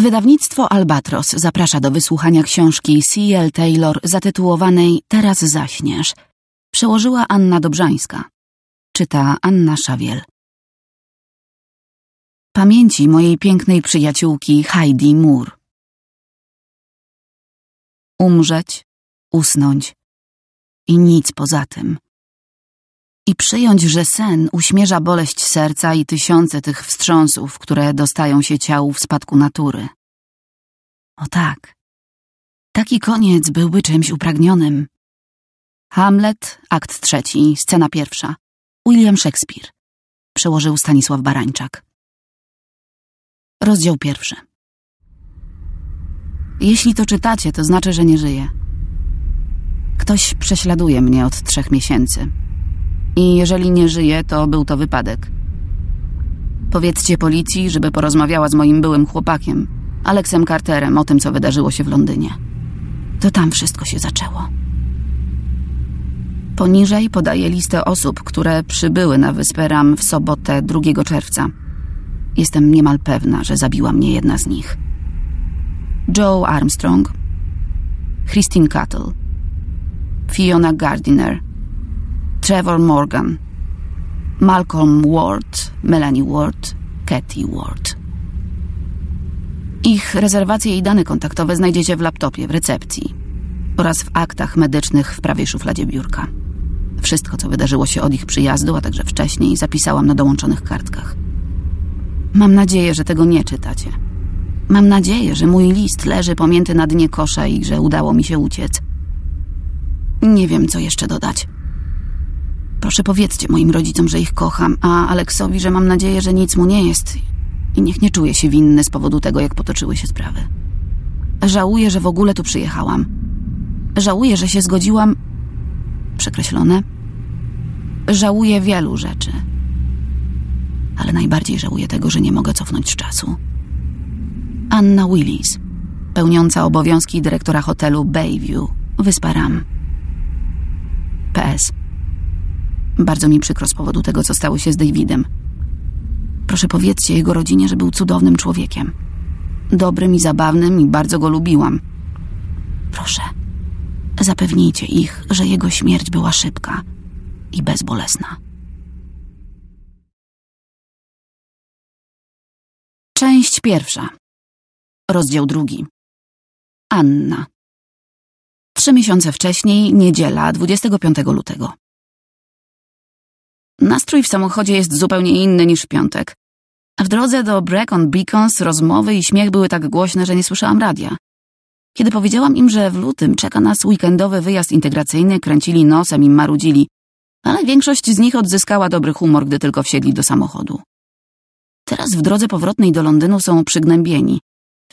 Wydawnictwo Albatros zaprasza do wysłuchania książki C.L. Taylor zatytułowanej Teraz zaśniesz. Przełożyła Anna Dobrzańska. Czyta Anna Szawiel. Pamięci mojej pięknej przyjaciółki Heidi Moore. Umrzeć, usnąć i nic poza tym i przyjąć, że sen uśmierza boleść serca i tysiące tych wstrząsów, które dostają się ciału w spadku natury. O tak. Taki koniec byłby czymś upragnionym. Hamlet, akt trzeci, scena pierwsza. William Shakespeare. Przełożył Stanisław Barańczak. Rozdział pierwszy. Jeśli to czytacie, to znaczy, że nie żyję. Ktoś prześladuje mnie od trzech miesięcy. I jeżeli nie żyje, to był to wypadek. Powiedzcie policji, żeby porozmawiała z moim byłym chłopakiem, Alexem Carterem, o tym, co wydarzyło się w Londynie. To tam wszystko się zaczęło. Poniżej podaję listę osób, które przybyły na wyspę Ram w sobotę 2 czerwca. Jestem niemal pewna, że zabiła mnie jedna z nich. Joe Armstrong, Christine Cattle, Fiona Gardiner – Trevor Morgan, Malcolm Ward, Melanie Ward, Katie Ward. Ich rezerwacje i dane kontaktowe znajdziecie w laptopie w recepcji oraz w aktach medycznych w prawej szufladzie biurka. Wszystko, co wydarzyło się od ich przyjazdu, a także wcześniej, zapisałam na dołączonych kartkach. Mam nadzieję, że tego nie czytacie. Mam nadzieję, że mój list leży pomięty na dnie kosza i że udało mi się uciec. Nie wiem, co jeszcze dodać. Proszę powiedzcie moim rodzicom, że ich kocham, a Aleksowi, że mam nadzieję, że nic mu nie jest i niech nie czuje się winny z powodu tego, jak potoczyły się sprawy. Żałuję, że w ogóle tu przyjechałam. Żałuję, że się zgodziłam. Przekreślone. Żałuję wielu rzeczy. Ale najbardziej żałuję tego, że nie mogę cofnąć czasu. Anna Willis, pełniąca obowiązki dyrektora hotelu Bayview, wysparam. PS. Bardzo mi przykro z powodu tego, co stało się z Davidem. Proszę powiedzcie jego rodzinie, że był cudownym człowiekiem. Dobrym i zabawnym i bardzo go lubiłam. Proszę, zapewnijcie ich, że jego śmierć była szybka i bezbolesna. Część pierwsza. Rozdział drugi. Anna. Trzy miesiące wcześniej, niedziela, 25 lutego. Nastrój w samochodzie jest zupełnie inny niż w piątek. A w drodze do Brecon Beacons rozmowy i śmiech były tak głośne, że nie słyszałam radia. Kiedy powiedziałam im, że w lutym czeka nas weekendowy wyjazd integracyjny, kręcili nosem i marudzili, ale większość z nich odzyskała dobry humor, gdy tylko wsiedli do samochodu. Teraz w drodze powrotnej do Londynu są przygnębieni,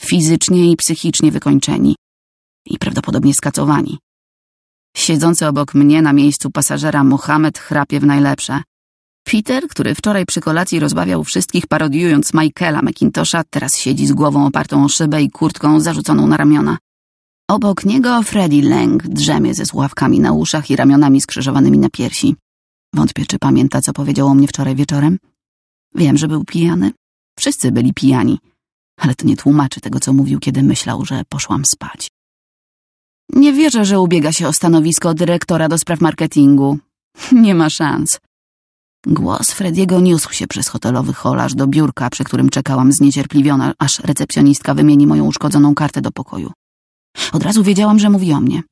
fizycznie i psychicznie wykończeni i prawdopodobnie skacowani. Siedzący obok mnie na miejscu pasażera Mohamed chrapie w najlepsze. Peter, który wczoraj przy kolacji rozbawiał wszystkich parodiując Michaela McIntosha, teraz siedzi z głową opartą o szybę i kurtką zarzuconą na ramiona. Obok niego Freddy Lang drzemie ze słuchawkami na uszach i ramionami skrzyżowanymi na piersi. Wątpię, czy pamięta, co powiedział o mnie wczoraj wieczorem. Wiem, że był pijany. Wszyscy byli pijani. Ale to nie tłumaczy tego, co mówił, kiedy myślał, że poszłam spać. Nie wierzę, że ubiega się o stanowisko dyrektora do spraw marketingu. Nie ma szans. Głos Frediego niósł się przez hotelowy hol do biurka, przy którym czekałam zniecierpliwiona, aż recepcjonistka wymieni moją uszkodzoną kartę do pokoju. Od razu wiedziałam, że mówi o mnie.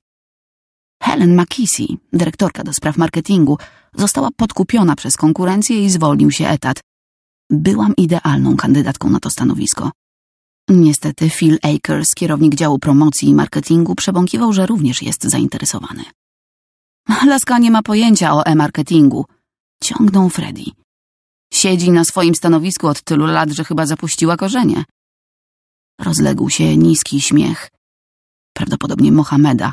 Helen McKissy, dyrektorka do spraw marketingu, została podkupiona przez konkurencję i zwolnił się etat. Byłam idealną kandydatką na to stanowisko. Niestety Phil Akers, kierownik działu promocji i marketingu, przebąkiwał, że również jest zainteresowany. Laska nie ma pojęcia o e-marketingu – Ciągnął Freddy. Siedzi na swoim stanowisku od tylu lat, że chyba zapuściła korzenie. Rozległ się niski śmiech. Prawdopodobnie Mohameda.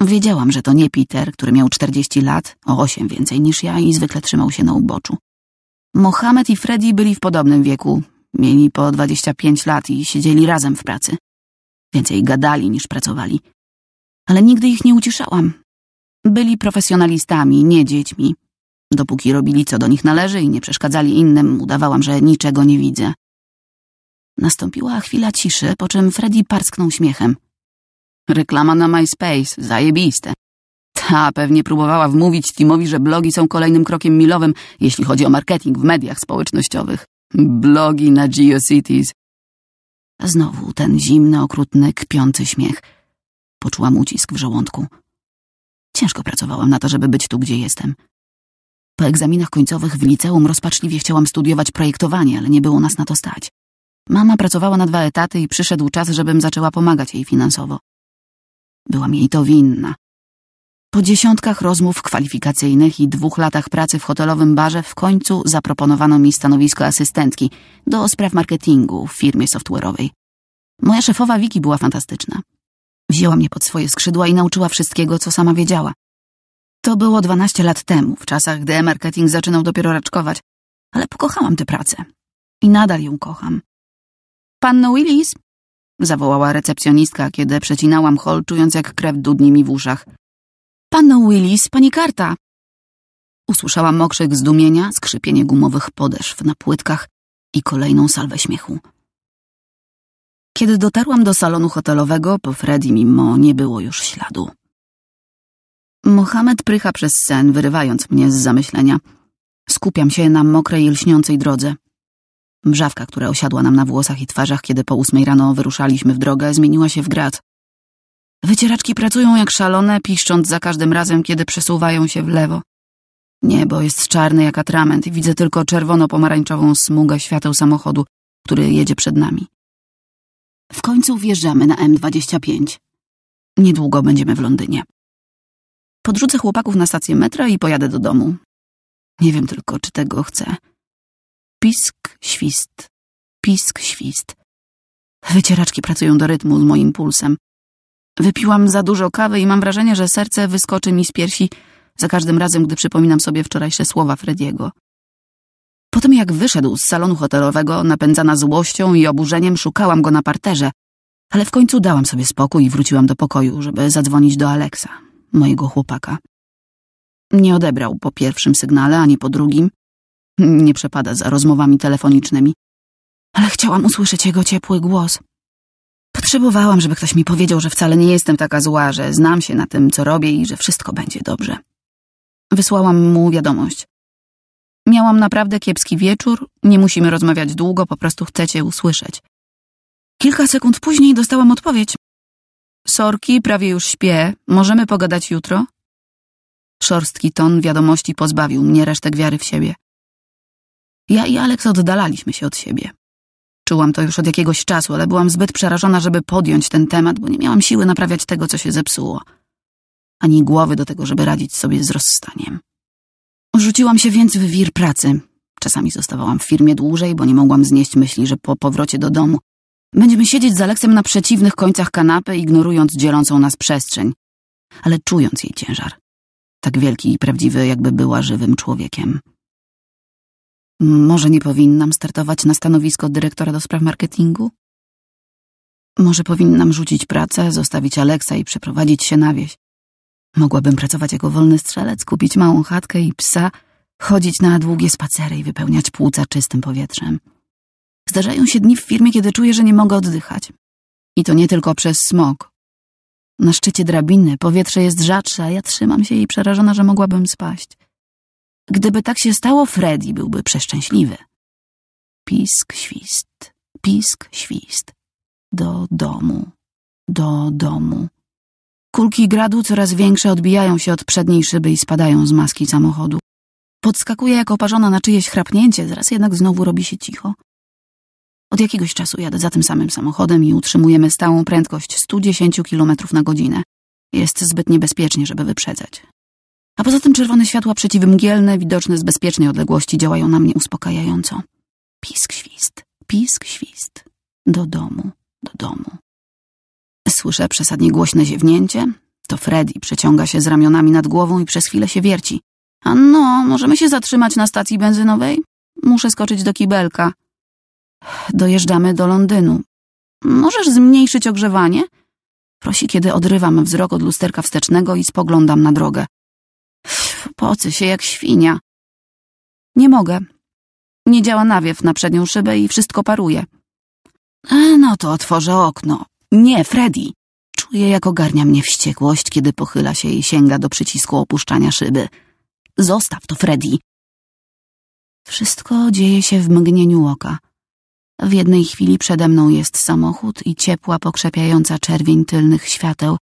Wiedziałam, że to nie Peter, który miał 40 lat, o 8 więcej niż ja i zwykle trzymał się na uboczu. Mohamed i Freddy byli w podobnym wieku. Mieli po 25 lat i siedzieli razem w pracy. Więcej gadali niż pracowali. Ale nigdy ich nie uciszałam. Byli profesjonalistami, nie dziećmi. Dopóki robili co do nich należy i nie przeszkadzali innym, udawałam, że niczego nie widzę. Nastąpiła chwila ciszy, po czym Freddy parsknął śmiechem. Reklama na MySpace, zajebiste. Ta pewnie próbowała wmówić Timowi, że blogi są kolejnym krokiem milowym, jeśli chodzi o marketing w mediach społecznościowych. Blogi na GeoCities. Znowu ten zimny, okrutny, kpiący śmiech. Poczułam ucisk w żołądku. Ciężko pracowałam na to, żeby być tu, gdzie jestem. Po egzaminach końcowych w liceum rozpaczliwie chciałam studiować projektowanie, ale nie było nas na to stać. Mama pracowała na dwa etaty i przyszedł czas, żebym zaczęła pomagać jej finansowo. Byłam jej to winna. Po dziesiątkach rozmów kwalifikacyjnych i dwóch latach pracy w hotelowym barze w końcu zaproponowano mi stanowisko asystentki do spraw marketingu w firmie software'owej. Moja szefowa Wiki była fantastyczna. Wzięła mnie pod swoje skrzydła i nauczyła wszystkiego, co sama wiedziała. To było 12 lat temu, w czasach gdy marketing zaczynał dopiero raczkować, ale pokochałam tę pracę. I nadal ją kocham. Panno Willis? zawołała recepcjonistka, kiedy przecinałam hol, czując jak krew dudni mi w uszach. Panno Willis, pani karta! Usłyszałam okrzyk zdumienia, skrzypienie gumowych podeszw na płytkach i kolejną salwę śmiechu. Kiedy dotarłam do salonu hotelowego, po Freddy mimo nie było już śladu. Mohamed prycha przez sen, wyrywając mnie z zamyślenia. Skupiam się na mokrej, lśniącej drodze. Brzawka, która osiadła nam na włosach i twarzach, kiedy po ósmej rano wyruszaliśmy w drogę, zmieniła się w grat. Wycieraczki pracują jak szalone, piszcząc za każdym razem, kiedy przesuwają się w lewo. Niebo jest czarne jak atrament i widzę tylko czerwono-pomarańczową smugę świateł samochodu, który jedzie przed nami. W końcu wjeżdżamy na M25. Niedługo będziemy w Londynie. Podrzucę chłopaków na stację metra i pojadę do domu. Nie wiem tylko, czy tego chcę. Pisk, świst, pisk, świst. Wycieraczki pracują do rytmu z moim pulsem. Wypiłam za dużo kawy i mam wrażenie, że serce wyskoczy mi z piersi za każdym razem, gdy przypominam sobie wczorajsze słowa Frediego. Po tym jak wyszedł z salonu hotelowego, napędzana złością i oburzeniem, szukałam go na parterze, ale w końcu dałam sobie spokój i wróciłam do pokoju, żeby zadzwonić do Aleksa mojego chłopaka. Nie odebrał po pierwszym sygnale, ani po drugim. Nie przepada za rozmowami telefonicznymi. Ale chciałam usłyszeć jego ciepły głos. Potrzebowałam, żeby ktoś mi powiedział, że wcale nie jestem taka zła, że znam się na tym, co robię i że wszystko będzie dobrze. Wysłałam mu wiadomość. Miałam naprawdę kiepski wieczór, nie musimy rozmawiać długo, po prostu chcecie usłyszeć. Kilka sekund później dostałam odpowiedź. Sorki, prawie już śpię. Możemy pogadać jutro? Szorstki ton wiadomości pozbawił mnie resztek wiary w siebie. Ja i Alex oddalaliśmy się od siebie. Czułam to już od jakiegoś czasu, ale byłam zbyt przerażona, żeby podjąć ten temat, bo nie miałam siły naprawiać tego, co się zepsuło. Ani głowy do tego, żeby radzić sobie z rozstaniem. Rzuciłam się więc w wir pracy. Czasami zostawałam w firmie dłużej, bo nie mogłam znieść myśli, że po powrocie do domu Będziemy siedzieć z Aleksem na przeciwnych końcach kanapy, ignorując dzielącą nas przestrzeń, ale czując jej ciężar. Tak wielki i prawdziwy, jakby była żywym człowiekiem. Może nie powinnam startować na stanowisko dyrektora do spraw marketingu? Może powinnam rzucić pracę, zostawić Aleksa i przeprowadzić się na wieś. Mogłabym pracować jako wolny strzelec, kupić małą chatkę i psa, chodzić na długie spacery i wypełniać płuca czystym powietrzem. Zdarzają się dni w firmie, kiedy czuję, że nie mogę oddychać. I to nie tylko przez smog. Na szczycie drabiny powietrze jest rzadsze, a ja trzymam się jej przerażona, że mogłabym spaść. Gdyby tak się stało, Freddy byłby przeszczęśliwy. Pisk, świst, pisk, świst. Do domu, do domu. Kulki gradu coraz większe odbijają się od przedniej szyby i spadają z maski samochodu. Podskakuje jak oparzona na czyjeś chrapnięcie, zaraz jednak znowu robi się cicho. Od jakiegoś czasu jadę za tym samym samochodem i utrzymujemy stałą prędkość 110 km na godzinę. Jest zbyt niebezpiecznie, żeby wyprzedzać. A poza tym czerwone światła przeciwmgielne, widoczne z bezpiecznej odległości, działają na mnie uspokajająco. Pisk, świst, pisk, świst. Do domu, do domu. Słyszę przesadnie głośne ziewnięcie. To Freddy przeciąga się z ramionami nad głową i przez chwilę się wierci. A no, możemy się zatrzymać na stacji benzynowej? Muszę skoczyć do kibelka. Dojeżdżamy do Londynu. Możesz zmniejszyć ogrzewanie? Prosi, kiedy odrywam wzrok od lusterka wstecznego i spoglądam na drogę. Pocy się jak świnia. Nie mogę. Nie działa nawiew na przednią szybę i wszystko paruje. E, no to otworzę okno. Nie, Freddy. Czuję, jak ogarnia mnie wściekłość, kiedy pochyla się i sięga do przycisku opuszczania szyby. Zostaw to, Freddy. Wszystko dzieje się w mgnieniu oka. W jednej chwili przede mną jest samochód i ciepła, pokrzepiająca czerwień tylnych świateł,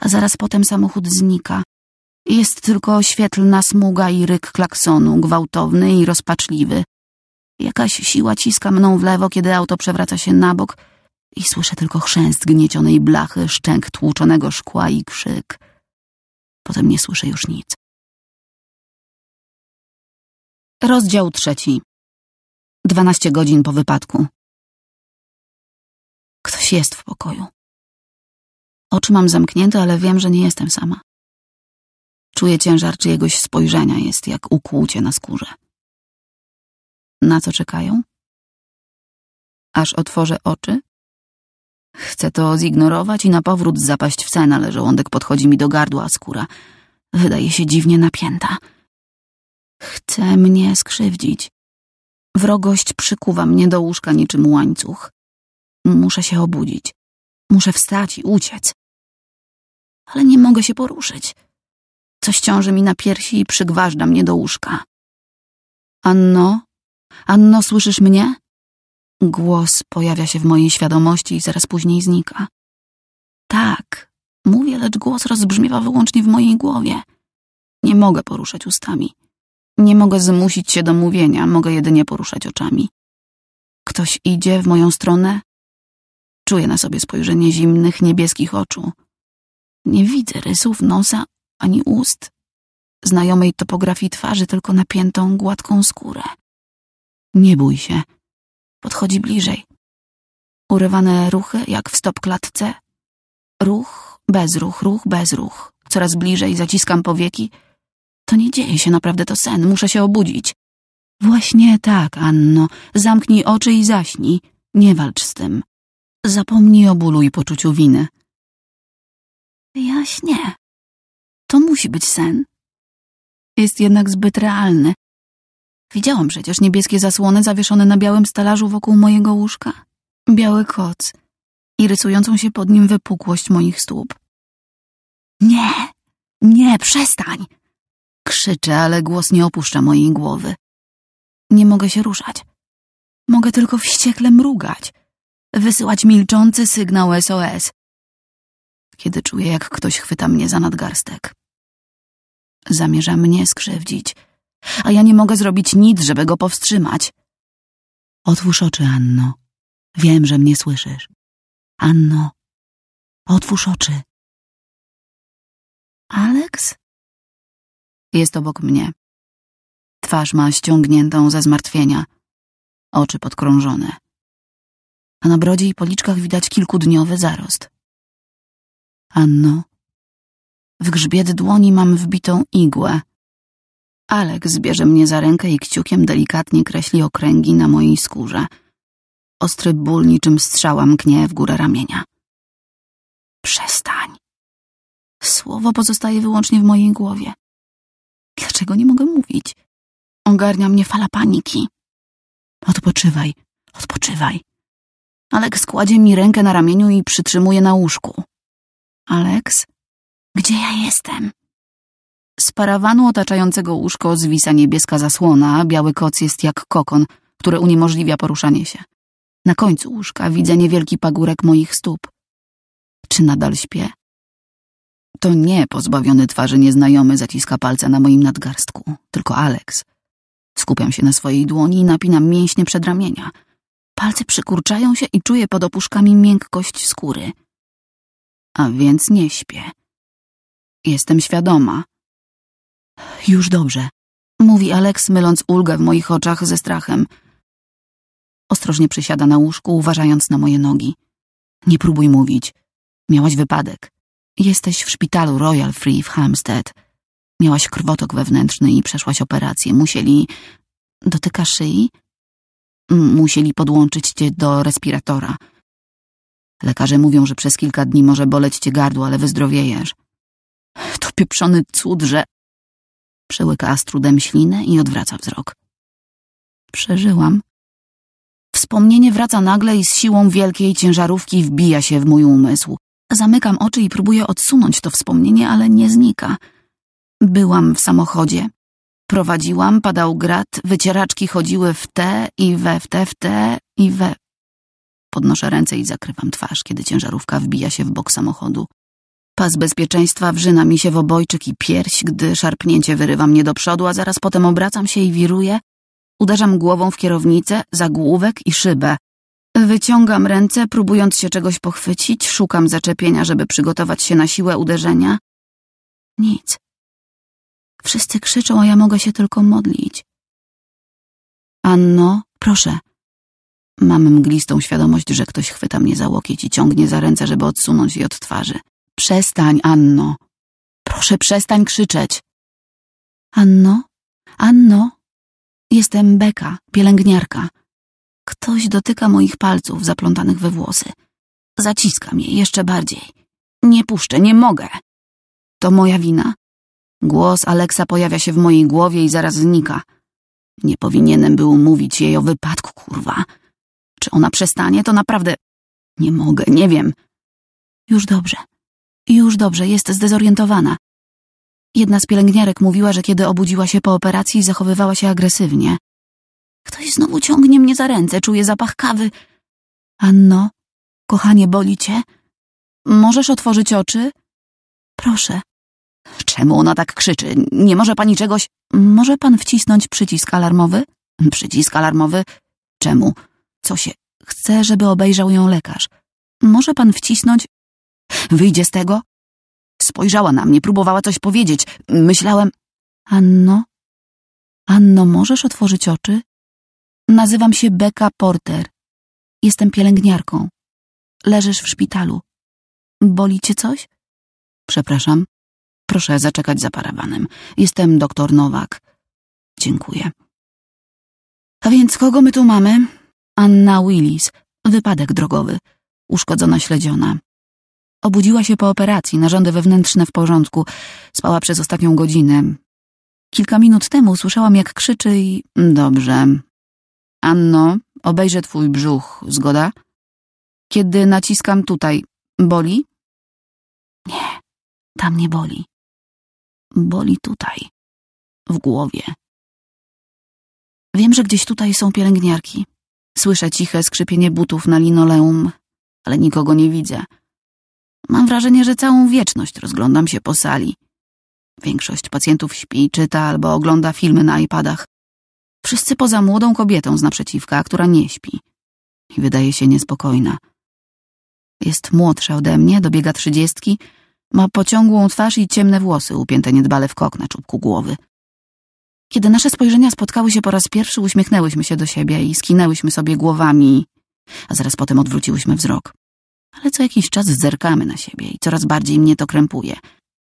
a zaraz potem samochód znika. Jest tylko świetlna smuga i ryk klaksonu, gwałtowny i rozpaczliwy. Jakaś siła ciska mną w lewo, kiedy auto przewraca się na bok i słyszę tylko chrzęst gniecionej blachy, szczęk tłuczonego szkła i krzyk. Potem nie słyszę już nic. Rozdział trzeci. 12 godzin po wypadku. Ktoś jest w pokoju. Oczy mam zamknięte, ale wiem, że nie jestem sama. Czuję ciężar czyjegoś spojrzenia, jest jak ukłucie na skórze. Na co czekają? Aż otworzę oczy? Chcę to zignorować i na powrót zapaść w sen, ale żołądek podchodzi mi do gardła, a skóra wydaje się dziwnie napięta. Chce mnie skrzywdzić. Wrogość przykuwa mnie do łóżka niczym łańcuch. Muszę się obudzić. Muszę wstać i uciec. Ale nie mogę się poruszyć. Coś ciąży mi na piersi i przygważda mnie do łóżka. Anno? Anno, słyszysz mnie? Głos pojawia się w mojej świadomości i zaraz później znika. Tak, mówię, lecz głos rozbrzmiewa wyłącznie w mojej głowie. Nie mogę poruszać ustami. Nie mogę zmusić się do mówienia, mogę jedynie poruszać oczami. Ktoś idzie w moją stronę? Czuję na sobie spojrzenie zimnych, niebieskich oczu. Nie widzę rysów nosa ani ust, znajomej topografii twarzy, tylko napiętą, gładką skórę. Nie bój się. Podchodzi bliżej. Urywane ruchy, jak w stopklatce. Ruch, bezruch, ruch, bezruch. Coraz bliżej zaciskam powieki, to nie dzieje się, naprawdę to sen, muszę się obudzić. Właśnie tak, Anno, zamknij oczy i zaśnij, nie walcz z tym. Zapomnij o bólu i poczuciu winy. Ja To musi być sen. Jest jednak zbyt realny. Widziałam przecież niebieskie zasłony zawieszone na białym stalarzu wokół mojego łóżka. Biały koc i rysującą się pod nim wypukłość moich stóp. Nie, nie, przestań! Krzyczę, ale głos nie opuszcza mojej głowy. Nie mogę się ruszać. Mogę tylko wściekle mrugać, wysyłać milczący sygnał SOS, kiedy czuję, jak ktoś chwyta mnie za nadgarstek. Zamierza mnie skrzywdzić, a ja nie mogę zrobić nic, żeby go powstrzymać. Otwórz oczy, Anno. Wiem, że mnie słyszysz. Anno, otwórz oczy. Aleks? Jest obok mnie. Twarz ma ściągniętą ze zmartwienia, oczy podkrążone. A na brodzie i policzkach widać kilkudniowy zarost. Anno, w grzbiet dłoni mam wbitą igłę. Alek zbierze mnie za rękę i kciukiem delikatnie kreśli okręgi na mojej skórze. Ostry ból niczym strzała mknie w górę ramienia. Przestań. Słowo pozostaje wyłącznie w mojej głowie. Dlaczego nie mogę mówić? Ogarnia mnie fala paniki. Odpoczywaj, odpoczywaj. Alex kładzie mi rękę na ramieniu i przytrzymuje na łóżku. Alex? Gdzie ja jestem? Z parawanu otaczającego łóżko zwisa niebieska zasłona, biały koc jest jak kokon, które uniemożliwia poruszanie się. Na końcu łóżka widzę niewielki pagórek moich stóp. Czy nadal śpię? to nie pozbawiony twarzy nieznajomy zaciska palce na moim nadgarstku, tylko Alex. Skupiam się na swojej dłoni i napinam mięśnie przedramienia. Palce przykurczają się i czuję pod opuszkami miękkość skóry. A więc nie śpię. Jestem świadoma. Już dobrze, mówi Alex, myląc ulgę w moich oczach ze strachem. Ostrożnie przysiada na łóżku, uważając na moje nogi. Nie próbuj mówić. Miałaś wypadek. Jesteś w szpitalu Royal Free w Hampstead. Miałaś krwotok wewnętrzny i przeszłaś operację. Musieli... Dotyka szyi? Musieli podłączyć cię do respiratora. Lekarze mówią, że przez kilka dni może boleć cię gardło, ale wyzdrowiejesz. To pieprzony cud, że... Przełyka Astrudem ślinę i odwraca wzrok. Przeżyłam. Wspomnienie wraca nagle i z siłą wielkiej ciężarówki wbija się w mój umysł. Zamykam oczy i próbuję odsunąć to wspomnienie, ale nie znika. Byłam w samochodzie. Prowadziłam, padał grat, wycieraczki chodziły w te i we, w te, w te i we. Podnoszę ręce i zakrywam twarz, kiedy ciężarówka wbija się w bok samochodu. Pas bezpieczeństwa wrzyna mi się w obojczyk i pierś, gdy szarpnięcie wyrywa mnie do przodu, a zaraz potem obracam się i wiruję. Uderzam głową w kierownicę, zagłówek i szybę, Wyciągam ręce, próbując się czegoś pochwycić, szukam zaczepienia, żeby przygotować się na siłę uderzenia. Nic. Wszyscy krzyczą, a ja mogę się tylko modlić. Anno, proszę. Mam mglistą świadomość, że ktoś chwyta mnie za łokieć i ciągnie za ręce, żeby odsunąć je od twarzy. Przestań, Anno. Proszę, przestań krzyczeć. Anno, Anno. Jestem Beka, pielęgniarka. Ktoś dotyka moich palców zaplątanych we włosy. Zaciskam je jeszcze bardziej. Nie puszczę, nie mogę. To moja wina? Głos Aleksa pojawia się w mojej głowie i zaraz znika. Nie powinienem był mówić jej o wypadku, kurwa. Czy ona przestanie, to naprawdę... Nie mogę, nie wiem. Już dobrze. Już dobrze, jest zdezorientowana. Jedna z pielęgniarek mówiła, że kiedy obudziła się po operacji, zachowywała się agresywnie. Ktoś znowu ciągnie mnie za ręce, czuję zapach kawy. Anno, kochanie, boli cię? Możesz otworzyć oczy? Proszę. Czemu ona tak krzyczy? Nie może pani czegoś... Może pan wcisnąć przycisk alarmowy? Przycisk alarmowy? Czemu? Co się... Chcę, żeby obejrzał ją lekarz. Może pan wcisnąć... Wyjdzie z tego? Spojrzała na mnie, próbowała coś powiedzieć. Myślałem... Anno? Anno, możesz otworzyć oczy? Nazywam się Becca Porter. Jestem pielęgniarką. Leżysz w szpitalu. Boli cię coś? Przepraszam. Proszę zaczekać za parawanem. Jestem doktor Nowak. Dziękuję. A więc kogo my tu mamy? Anna Willis. Wypadek drogowy. Uszkodzona śledziona. Obudziła się po operacji, narządy wewnętrzne w porządku. Spała przez ostatnią godzinę. Kilka minut temu słyszałam, jak krzyczy i... Dobrze, Anno, obejrzę twój brzuch, zgoda? Kiedy naciskam tutaj, boli? Nie, tam nie boli. Boli tutaj, w głowie. Wiem, że gdzieś tutaj są pielęgniarki. Słyszę ciche skrzypienie butów na linoleum, ale nikogo nie widzę. Mam wrażenie, że całą wieczność rozglądam się po sali. Większość pacjentów śpi, czyta albo ogląda filmy na iPadach. Wszyscy poza młodą kobietą z naprzeciwka, która nie śpi i wydaje się niespokojna. Jest młodsza ode mnie, dobiega trzydziestki, ma pociągłą twarz i ciemne włosy upięte niedbale w kok na czubku głowy. Kiedy nasze spojrzenia spotkały się po raz pierwszy, uśmiechnęłyśmy się do siebie i skinęłyśmy sobie głowami, a zaraz potem odwróciłyśmy wzrok. Ale co jakiś czas zerkamy na siebie i coraz bardziej mnie to krępuje.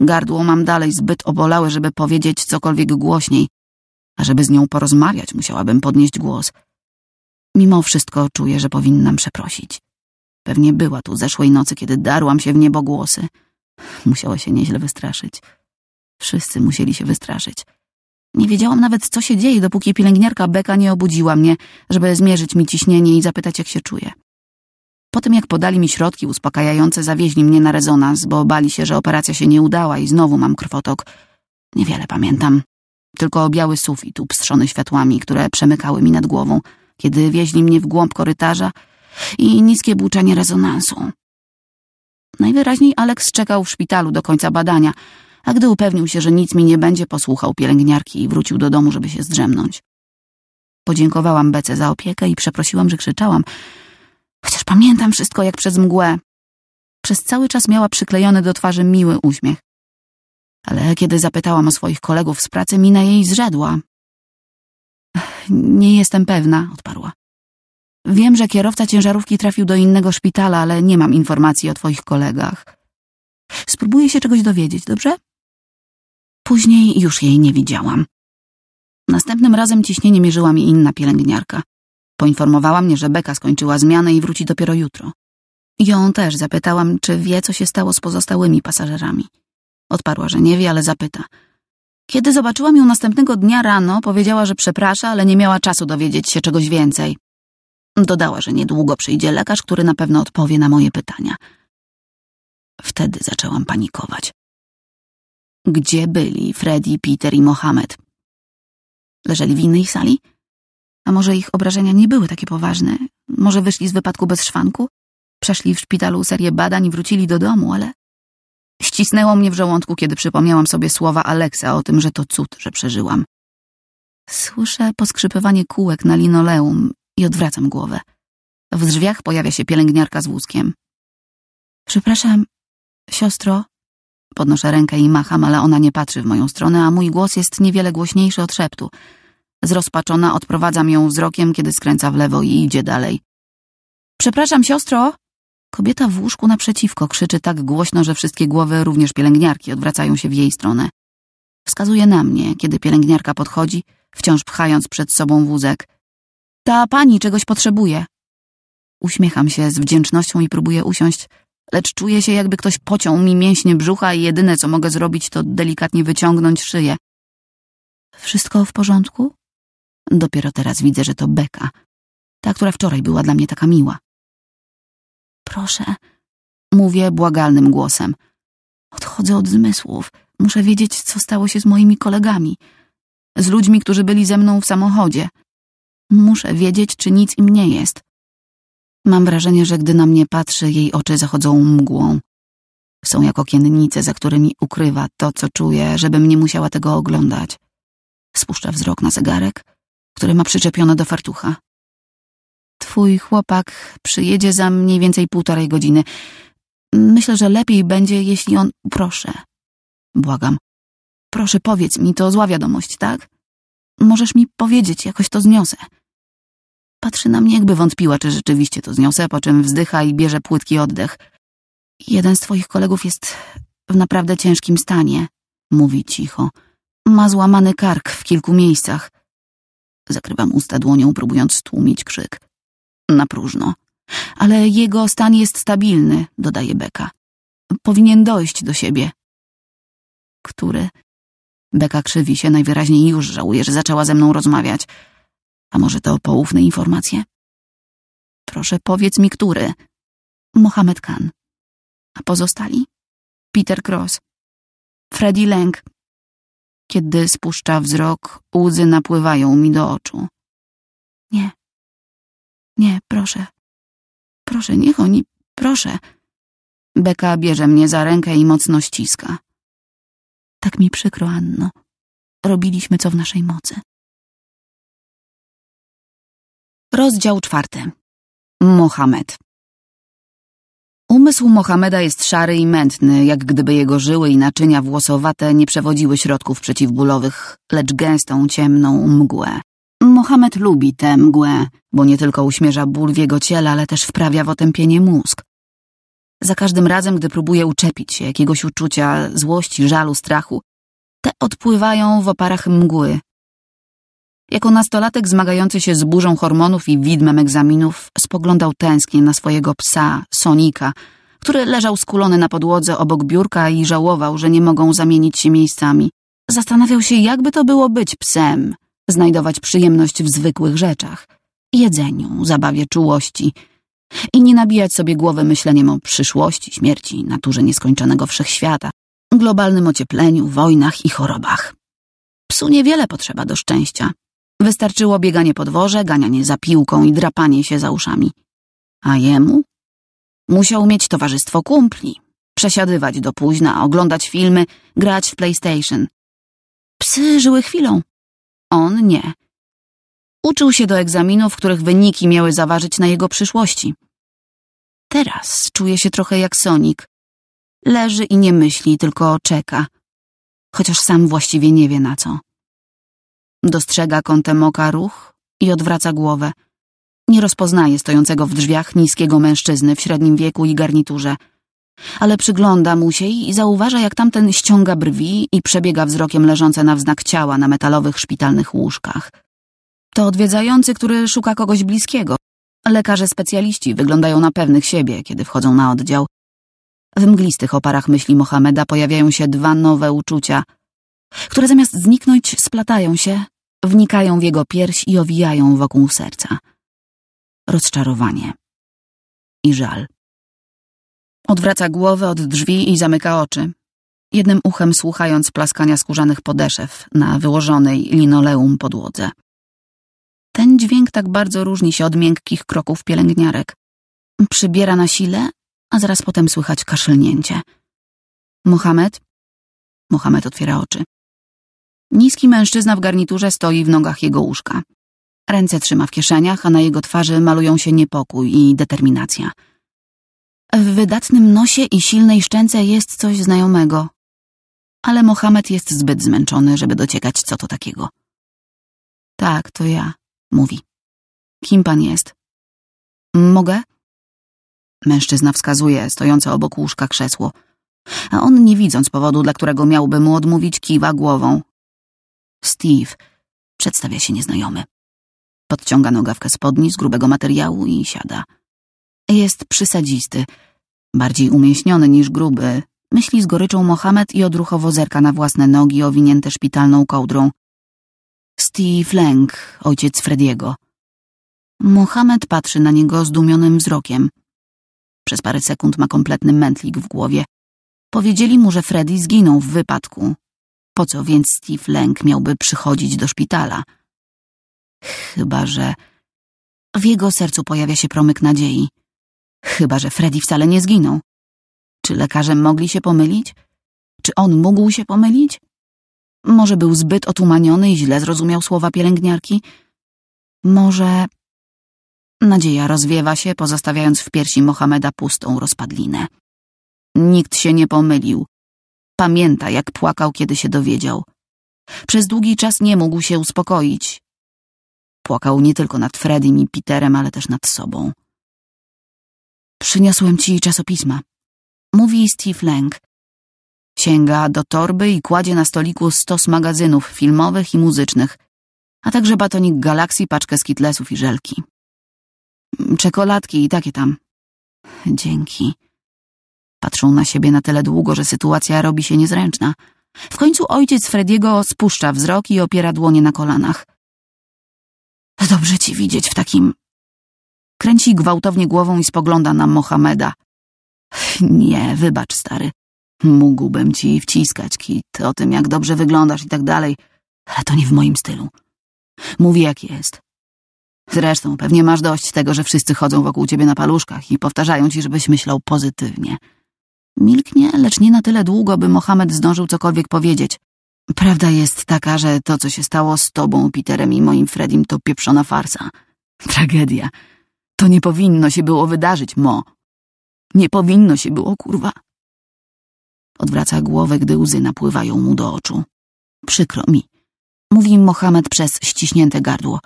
Gardło mam dalej zbyt obolałe, żeby powiedzieć cokolwiek głośniej, a żeby z nią porozmawiać, musiałabym podnieść głos. Mimo wszystko czuję, że powinnam przeprosić. Pewnie była tu zeszłej nocy, kiedy darłam się w niebo głosy. Musiała się nieźle wystraszyć. Wszyscy musieli się wystraszyć. Nie wiedziałam nawet, co się dzieje, dopóki pielęgniarka Beka nie obudziła mnie, żeby zmierzyć mi ciśnienie i zapytać, jak się czuję. Po tym, jak podali mi środki uspokajające, zawieźli mnie na rezonans, bo bali się, że operacja się nie udała i znowu mam krwotok. Niewiele pamiętam, tylko biały sufit upstrzony światłami, które przemykały mi nad głową, kiedy wieźli mnie w głąb korytarza i niskie buczenie rezonansu. Najwyraźniej Alex czekał w szpitalu do końca badania, a gdy upewnił się, że nic mi nie będzie, posłuchał pielęgniarki i wrócił do domu, żeby się zdrzemnąć. Podziękowałam Bece za opiekę i przeprosiłam, że krzyczałam, chociaż pamiętam wszystko jak przez mgłę. Przez cały czas miała przyklejony do twarzy miły uśmiech ale kiedy zapytałam o swoich kolegów z pracy, mina jej zrzedła. Nie jestem pewna, odparła. Wiem, że kierowca ciężarówki trafił do innego szpitala, ale nie mam informacji o twoich kolegach. Spróbuję się czegoś dowiedzieć, dobrze? Później już jej nie widziałam. Następnym razem ciśnienie mierzyła mi inna pielęgniarka. Poinformowała mnie, że Beka skończyła zmianę i wróci dopiero jutro. Ją też zapytałam, czy wie, co się stało z pozostałymi pasażerami. Odparła, że nie wie, ale zapyta. Kiedy zobaczyłam ją następnego dnia rano, powiedziała, że przeprasza, ale nie miała czasu dowiedzieć się czegoś więcej. Dodała, że niedługo przyjdzie lekarz, który na pewno odpowie na moje pytania. Wtedy zaczęłam panikować. Gdzie byli Freddy, Peter i Mohamed? Leżeli w innej sali? A może ich obrażenia nie były takie poważne? Może wyszli z wypadku bez szwanku? Przeszli w szpitalu serię badań i wrócili do domu, ale Ścisnęło mnie w żołądku, kiedy przypomniałam sobie słowa Aleksa o tym, że to cud, że przeżyłam. Słyszę poskrzypywanie kółek na linoleum i odwracam głowę. W drzwiach pojawia się pielęgniarka z wózkiem. Przepraszam, siostro. Podnoszę rękę i macham, ale ona nie patrzy w moją stronę, a mój głos jest niewiele głośniejszy od szeptu. Zrozpaczona odprowadzam ją wzrokiem, kiedy skręca w lewo i idzie dalej. Przepraszam, siostro, Kobieta w łóżku naprzeciwko krzyczy tak głośno, że wszystkie głowy, również pielęgniarki, odwracają się w jej stronę. Wskazuje na mnie, kiedy pielęgniarka podchodzi, wciąż pchając przed sobą wózek. Ta pani czegoś potrzebuje. Uśmiecham się z wdzięcznością i próbuję usiąść, lecz czuję się, jakby ktoś pociął mi mięśnie brzucha i jedyne, co mogę zrobić, to delikatnie wyciągnąć szyję. Wszystko w porządku? Dopiero teraz widzę, że to Beka, ta, która wczoraj była dla mnie taka miła. Proszę, mówię błagalnym głosem. Odchodzę od zmysłów. Muszę wiedzieć, co stało się z moimi kolegami, z ludźmi, którzy byli ze mną w samochodzie. Muszę wiedzieć, czy nic im nie jest. Mam wrażenie, że gdy na mnie patrzy, jej oczy zachodzą mgłą. Są jak okiennice, za którymi ukrywa to, co czuje, żebym nie musiała tego oglądać. Spuszcza wzrok na zegarek, który ma przyczepiony do fartucha. Twój chłopak przyjedzie za mniej więcej półtorej godziny. Myślę, że lepiej będzie, jeśli on... Proszę. Błagam. Proszę, powiedz mi, to zła wiadomość, tak? Możesz mi powiedzieć, jakoś to zniosę. Patrzy na mnie, jakby wątpiła, czy rzeczywiście to zniosę, po czym wzdycha i bierze płytki oddech. Jeden z twoich kolegów jest w naprawdę ciężkim stanie, mówi cicho. Ma złamany kark w kilku miejscach. Zakrywam usta dłonią, próbując stłumić krzyk na próżno. Ale jego stan jest stabilny, dodaje Beka. Powinien dojść do siebie. Który? Beka krzywi się, najwyraźniej już żałuje, że zaczęła ze mną rozmawiać. A może to poufne informacje? Proszę, powiedz mi, który? Mohamed Khan. A pozostali? Peter Cross. Freddy Lang. Kiedy spuszcza wzrok, łzy napływają mi do oczu. Nie, nie, proszę. Proszę, niech oni... Proszę. Beka bierze mnie za rękę i mocno ściska. Tak mi przykro, Anno. Robiliśmy co w naszej mocy. Rozdział czwarty. Mohamed. Umysł Mohameda jest szary i mętny, jak gdyby jego żyły i naczynia włosowate nie przewodziły środków przeciwbólowych, lecz gęstą, ciemną mgłę, Mohamed lubi tę mgłę, bo nie tylko uśmierza ból w jego ciele, ale też wprawia w otępienie mózg. Za każdym razem, gdy próbuje uczepić się jakiegoś uczucia, złości, żalu, strachu, te odpływają w oparach mgły. Jako nastolatek zmagający się z burzą hormonów i widmem egzaminów, spoglądał tęsknie na swojego psa, Sonika, który leżał skulony na podłodze obok biurka i żałował, że nie mogą zamienić się miejscami. Zastanawiał się, jakby to było być psem, znajdować przyjemność w zwykłych rzeczach, jedzeniu, zabawie czułości i nie nabijać sobie głowy myśleniem o przyszłości, śmierci, naturze nieskończonego wszechświata, globalnym ociepleniu, wojnach i chorobach. Psu niewiele potrzeba do szczęścia. Wystarczyło bieganie po dworze, ganianie za piłką i drapanie się za uszami. A jemu? Musiał mieć towarzystwo kumpli, przesiadywać do późna, oglądać filmy, grać w PlayStation. Psy żyły chwilą, on nie. Uczył się do egzaminów, których wyniki miały zaważyć na jego przyszłości. Teraz czuje się trochę jak Sonik. Leży i nie myśli, tylko czeka. Chociaż sam właściwie nie wie na co. Dostrzega kątem oka ruch i odwraca głowę. Nie rozpoznaje stojącego w drzwiach niskiego mężczyzny w średnim wieku i garniturze – ale przygląda mu się i zauważa, jak tamten ściąga brwi i przebiega wzrokiem leżące na wznak ciała na metalowych szpitalnych łóżkach. To odwiedzający, który szuka kogoś bliskiego. Lekarze specjaliści wyglądają na pewnych siebie, kiedy wchodzą na oddział. W mglistych oparach myśli Mohameda pojawiają się dwa nowe uczucia, które zamiast zniknąć splatają się, wnikają w jego pierś i owijają wokół serca. Rozczarowanie i żal. Odwraca głowę od drzwi i zamyka oczy. Jednym uchem słuchając plaskania skórzanych podeszew na wyłożonej linoleum podłodze. Ten dźwięk tak bardzo różni się od miękkich kroków pielęgniarek. Przybiera na sile, a zaraz potem słychać kaszlnięcie. Mohamed? Mohamed otwiera oczy. Niski mężczyzna w garniturze stoi w nogach jego łóżka. Ręce trzyma w kieszeniach, a na jego twarzy malują się niepokój i determinacja. W wydatnym nosie i silnej szczęce jest coś znajomego. Ale Mohamed jest zbyt zmęczony, żeby dociekać, co to takiego. Tak, to ja, mówi. Kim pan jest? Mogę? Mężczyzna wskazuje stojące obok łóżka krzesło, a on, nie widząc powodu, dla którego miałby mu odmówić, kiwa głową. Steve, przedstawia się nieznajomy. Podciąga nogawkę spodni z grubego materiału i siada. Jest przysadzisty, bardziej umięśniony niż gruby. Myśli z goryczą Mohamed i odruchowo zerka na własne nogi owinięte szpitalną kołdrą. Steve Lang, ojciec Frediego. Mohamed patrzy na niego zdumionym wzrokiem. Przez parę sekund ma kompletny mętlik w głowie. Powiedzieli mu, że Freddy zginął w wypadku. Po co więc Steve Lang miałby przychodzić do szpitala? Chyba, że... W jego sercu pojawia się promyk nadziei. Chyba, że Freddy wcale nie zginął. Czy lekarze mogli się pomylić? Czy on mógł się pomylić? Może był zbyt otumaniony i źle zrozumiał słowa pielęgniarki? Może... Nadzieja rozwiewa się, pozostawiając w piersi Mohameda pustą rozpadlinę. Nikt się nie pomylił. Pamięta, jak płakał, kiedy się dowiedział. Przez długi czas nie mógł się uspokoić. Płakał nie tylko nad Fredim i Peterem, ale też nad sobą. Przyniosłem ci czasopisma. Mówi Steve Lang. Sięga do torby i kładzie na stoliku stos magazynów filmowych i muzycznych, a także batonik galaksji, paczkę skitlesów i żelki. Czekoladki i takie tam. Dzięki. Patrzą na siebie na tyle długo, że sytuacja robi się niezręczna. W końcu ojciec Frediego spuszcza wzrok i opiera dłonie na kolanach. Dobrze ci widzieć w takim Kręci gwałtownie głową i spogląda na Mohameda. Nie, wybacz, stary. Mógłbym ci wciskać kit o tym, jak dobrze wyglądasz i tak dalej, ale to nie w moim stylu. Mówi jak jest. Zresztą pewnie masz dość tego, że wszyscy chodzą wokół ciebie na paluszkach i powtarzają ci, żebyś myślał pozytywnie. Milknie, lecz nie na tyle długo, by Mohamed zdążył cokolwiek powiedzieć. Prawda jest taka, że to, co się stało z tobą, Peterem i moim Fredim, to pieprzona farsa. Tragedia. To nie powinno się było wydarzyć, Mo. Nie powinno się było, kurwa. Odwraca głowę, gdy łzy napływają mu do oczu. Przykro mi. Mówi Mohamed przez ściśnięte gardło.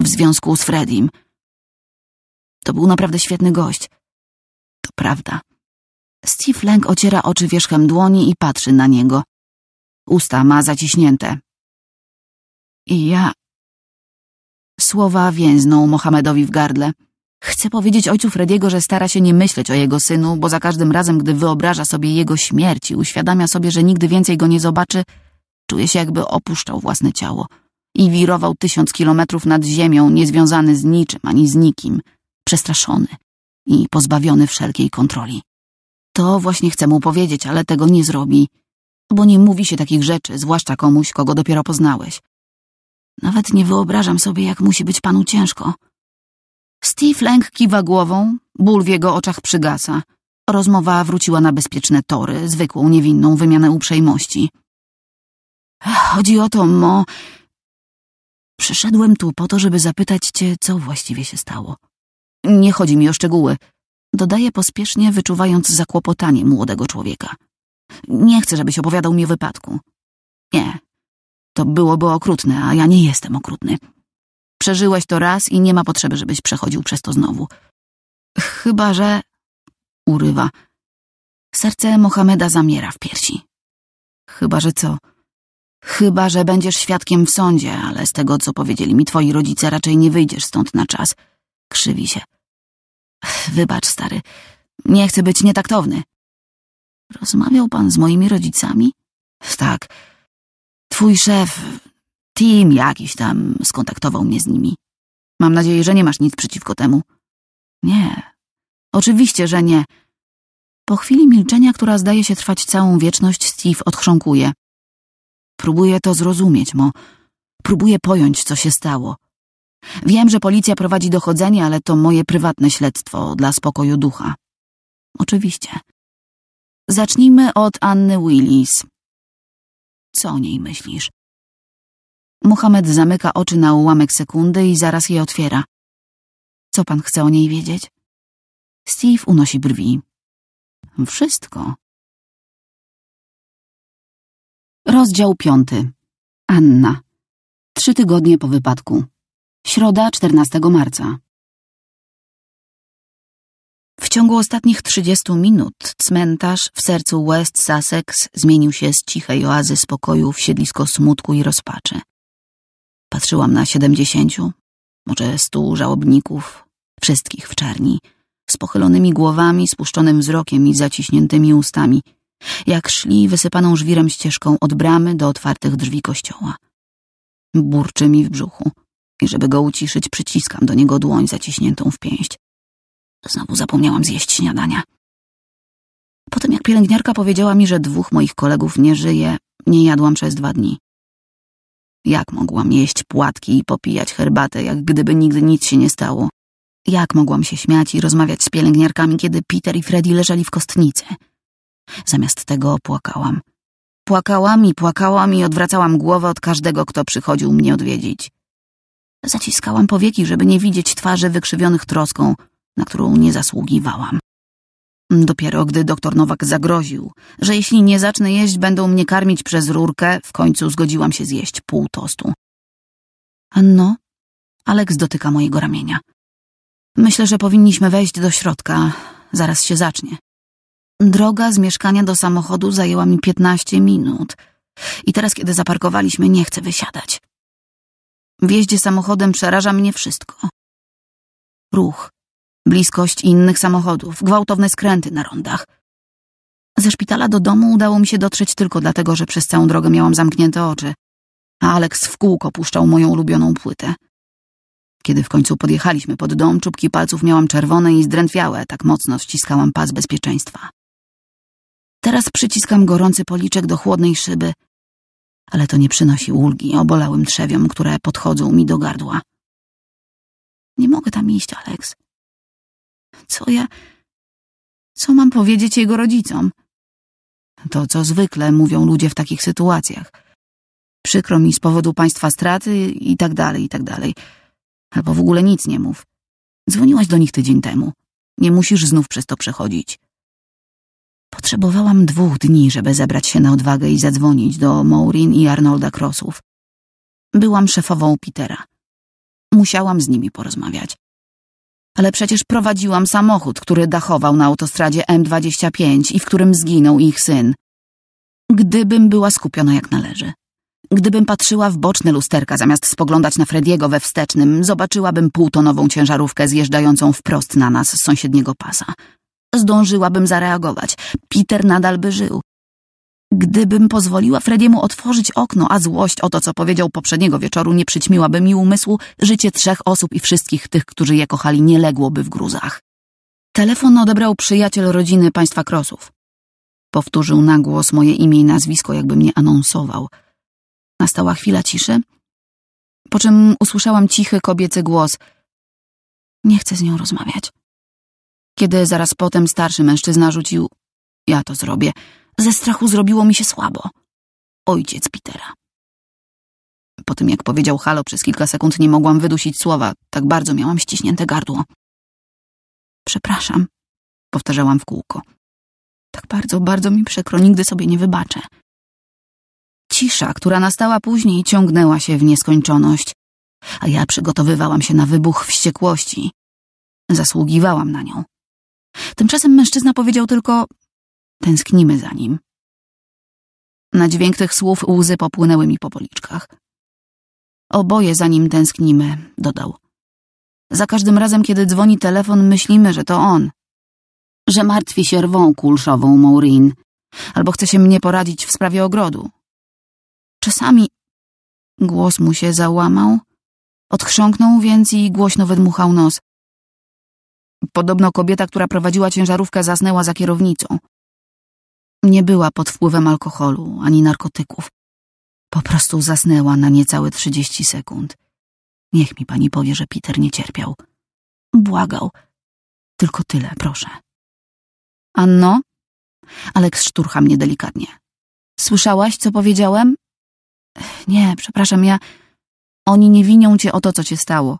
W związku z Fredim. To był naprawdę świetny gość. To prawda. Steve Lang ociera oczy wierzchem dłoni i patrzy na niego. Usta ma zaciśnięte. I ja Słowa więzną Mohamedowi w gardle. Chce powiedzieć ojcu Frediego, że stara się nie myśleć o jego synu, bo za każdym razem, gdy wyobraża sobie jego śmierć i uświadamia sobie, że nigdy więcej go nie zobaczy, czuje się jakby opuszczał własne ciało i wirował tysiąc kilometrów nad ziemią, niezwiązany z niczym ani z nikim, przestraszony i pozbawiony wszelkiej kontroli. To właśnie chce mu powiedzieć, ale tego nie zrobi, bo nie mówi się takich rzeczy, zwłaszcza komuś, kogo dopiero poznałeś. Nawet nie wyobrażam sobie, jak musi być panu ciężko. Steve Lang kiwa głową, ból w jego oczach przygasa. Rozmowa wróciła na bezpieczne tory, zwykłą, niewinną wymianę uprzejmości. Chodzi o to, Mo. Przyszedłem tu po to, żeby zapytać cię, co właściwie się stało. Nie chodzi mi o szczegóły. Dodaję pospiesznie, wyczuwając zakłopotanie młodego człowieka. Nie chcę, żebyś opowiadał mi o wypadku. Nie, to byłoby okrutne, a ja nie jestem okrutny. Przeżyłeś to raz i nie ma potrzeby, żebyś przechodził przez to znowu. Chyba, że... urywa. Serce Mohameda zamiera w piersi. Chyba, że co? Chyba, że będziesz świadkiem w sądzie, ale z tego, co powiedzieli mi twoi rodzice, raczej nie wyjdziesz stąd na czas. Krzywi się. Wybacz, stary. Nie chcę być nietaktowny. Rozmawiał pan z moimi rodzicami? Tak. Twój szef, Tim jakiś tam, skontaktował mnie z nimi. Mam nadzieję, że nie masz nic przeciwko temu. Nie, oczywiście, że nie. Po chwili milczenia, która zdaje się trwać całą wieczność, Steve odchrząkuje. Próbuję to zrozumieć, Mo. Próbuję pojąć, co się stało. Wiem, że policja prowadzi dochodzenie, ale to moje prywatne śledztwo dla spokoju ducha. Oczywiście. Zacznijmy od Anny Willis. Co o niej myślisz? Muhammad zamyka oczy na ułamek sekundy i zaraz je otwiera. Co pan chce o niej wiedzieć? Steve unosi brwi. Wszystko. Rozdział piąty. Anna. Trzy tygodnie po wypadku. Środa, 14 marca. W ciągu ostatnich 30 minut cmentarz w sercu West Sussex zmienił się z cichej oazy spokoju w siedlisko smutku i rozpaczy. Patrzyłam na siedemdziesięciu, może stu żałobników, wszystkich w czerni, z pochylonymi głowami, spuszczonym wzrokiem i zaciśniętymi ustami, jak szli wysypaną żwirem ścieżką od bramy do otwartych drzwi kościoła. Burczy mi w brzuchu i żeby go uciszyć, przyciskam do niego dłoń zaciśniętą w pięść. Znowu zapomniałam zjeść śniadania. Po tym, jak pielęgniarka powiedziała mi, że dwóch moich kolegów nie żyje, nie jadłam przez dwa dni. Jak mogłam jeść płatki i popijać herbatę, jak gdyby nigdy nic się nie stało? Jak mogłam się śmiać i rozmawiać z pielęgniarkami, kiedy Peter i Freddy leżeli w kostnicy? Zamiast tego płakałam. Płakałam i płakałam i odwracałam głowę od każdego, kto przychodził mnie odwiedzić. Zaciskałam powieki, żeby nie widzieć twarzy wykrzywionych troską, na którą nie zasługiwałam. Dopiero gdy doktor Nowak zagroził, że jeśli nie zacznę jeść, będą mnie karmić przez rurkę, w końcu zgodziłam się zjeść pół tostu. Anno, Aleks dotyka mojego ramienia. Myślę, że powinniśmy wejść do środka. Zaraz się zacznie. Droga z mieszkania do samochodu zajęła mi piętnaście minut. I teraz, kiedy zaparkowaliśmy, nie chcę wysiadać. W jeździe samochodem przeraża mnie wszystko. Ruch, bliskość innych samochodów, gwałtowne skręty na rondach. Ze szpitala do domu udało mi się dotrzeć tylko dlatego, że przez całą drogę miałam zamknięte oczy, a Alex w kółko puszczał moją ulubioną płytę. Kiedy w końcu podjechaliśmy pod dom, czubki palców miałam czerwone i zdrętwiałe, tak mocno ściskałam pas bezpieczeństwa. Teraz przyciskam gorący policzek do chłodnej szyby, ale to nie przynosi ulgi obolałym trzewiom, które podchodzą mi do gardła. Nie mogę tam iść, Alex. Co ja... Co mam powiedzieć jego rodzicom? To, co zwykle mówią ludzie w takich sytuacjach. Przykro mi z powodu państwa straty i tak dalej, i tak dalej. Albo w ogóle nic nie mów. Dzwoniłaś do nich tydzień temu. Nie musisz znów przez to przechodzić. Potrzebowałam dwóch dni, żeby zebrać się na odwagę i zadzwonić do Maureen i Arnolda Crossów. Byłam szefową Petera. Musiałam z nimi porozmawiać. Ale przecież prowadziłam samochód, który dachował na autostradzie M25 i w którym zginął ich syn. Gdybym była skupiona jak należy. Gdybym patrzyła w boczne lusterka zamiast spoglądać na Frediego we wstecznym, zobaczyłabym półtonową ciężarówkę zjeżdżającą wprost na nas z sąsiedniego pasa. Zdążyłabym zareagować. Peter nadal by żył. Gdybym pozwoliła Frediemu otworzyć okno, a złość o to, co powiedział poprzedniego wieczoru, nie przyćmiłaby mi umysłu, życie trzech osób i wszystkich tych, którzy je kochali, nie ległoby w gruzach. Telefon odebrał przyjaciel rodziny państwa Krosów. Powtórzył na głos moje imię i nazwisko, jakby mnie anonsował. Nastała chwila ciszy, po czym usłyszałam cichy kobiecy głos. Nie chcę z nią rozmawiać. Kiedy zaraz potem starszy mężczyzna rzucił: Ja to zrobię ze strachu zrobiło mi się słabo. Ojciec Petera. Po tym, jak powiedział halo, przez kilka sekund nie mogłam wydusić słowa. Tak bardzo miałam ściśnięte gardło. Przepraszam, powtarzałam w kółko. Tak bardzo, bardzo mi przykro, nigdy sobie nie wybaczę. Cisza, która nastała później, ciągnęła się w nieskończoność, a ja przygotowywałam się na wybuch wściekłości. Zasługiwałam na nią. Tymczasem mężczyzna powiedział tylko: Tęsknimy za nim. Na dźwięk tych słów łzy popłynęły mi po policzkach. Oboje za nim tęsknimy, dodał. Za każdym razem, kiedy dzwoni telefon, myślimy, że to on. Że martwi się rwą kulszową Maureen, albo chce się mnie poradzić w sprawie ogrodu. Czasami głos mu się załamał, odchrząknął więc i głośno wydmuchał nos. Podobno kobieta, która prowadziła ciężarówkę, zasnęła za kierownicą. Nie była pod wpływem alkoholu ani narkotyków. Po prostu zasnęła na niecałe trzydzieści sekund. Niech mi pani powie, że Peter nie cierpiał. Błagał. Tylko tyle, proszę. Anno? Aleks szturcha mnie delikatnie. Słyszałaś, co powiedziałem? Nie, przepraszam, ja... Oni nie winią cię o to, co cię stało.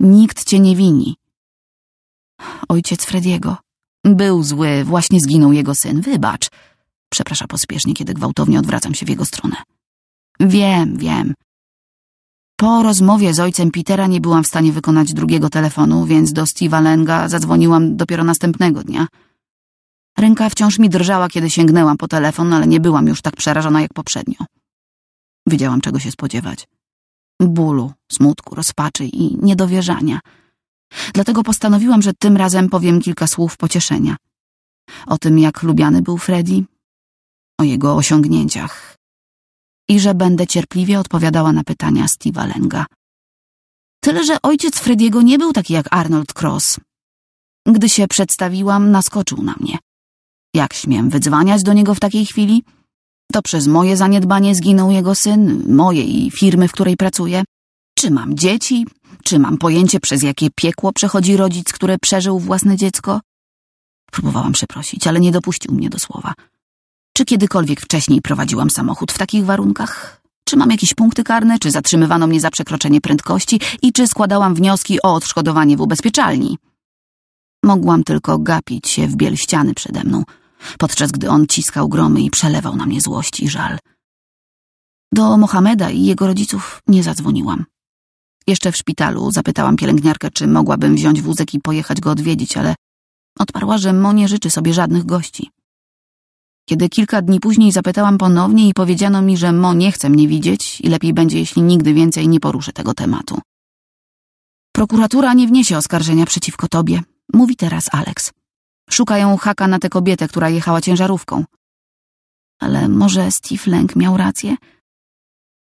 Nikt cię nie wini. Ojciec Frediego. Był zły, właśnie zginął jego syn, wybacz. Przeprasza pospiesznie, kiedy gwałtownie odwracam się w jego stronę. Wiem, wiem. Po rozmowie z ojcem Petera nie byłam w stanie wykonać drugiego telefonu, więc do Steve'a Lenga zadzwoniłam dopiero następnego dnia. Ręka wciąż mi drżała, kiedy sięgnęłam po telefon, ale nie byłam już tak przerażona jak poprzednio. Wiedziałam, czego się spodziewać. Bólu, smutku, rozpaczy i niedowierzania – Dlatego postanowiłam, że tym razem powiem kilka słów pocieszenia. O tym, jak lubiany był Freddy, o jego osiągnięciach i że będę cierpliwie odpowiadała na pytania Steve'a Lenga. Tyle, że ojciec Frediego nie był taki jak Arnold Cross. Gdy się przedstawiłam, naskoczył na mnie. Jak śmiem wydzwaniać do niego w takiej chwili? To przez moje zaniedbanie zginął jego syn, moje i firmy, w której pracuję. Czy mam dzieci? Czy mam pojęcie, przez jakie piekło przechodzi rodzic, które przeżył własne dziecko? Próbowałam przeprosić, ale nie dopuścił mnie do słowa. Czy kiedykolwiek wcześniej prowadziłam samochód w takich warunkach? Czy mam jakieś punkty karne? Czy zatrzymywano mnie za przekroczenie prędkości? I czy składałam wnioski o odszkodowanie w ubezpieczalni? Mogłam tylko gapić się w biel ściany przede mną, podczas gdy on ciskał gromy i przelewał na mnie złość i żal. Do Mohameda i jego rodziców nie zadzwoniłam. Jeszcze w szpitalu zapytałam pielęgniarkę, czy mogłabym wziąć wózek i pojechać go odwiedzić, ale odparła, że Mo nie życzy sobie żadnych gości. Kiedy kilka dni później zapytałam ponownie i powiedziano mi, że Mo nie chce mnie widzieć i lepiej będzie, jeśli nigdy więcej nie poruszę tego tematu. Prokuratura nie wniesie oskarżenia przeciwko tobie, mówi teraz Alex. Szukają haka na tę kobietę, która jechała ciężarówką. Ale może Steve Lang miał rację?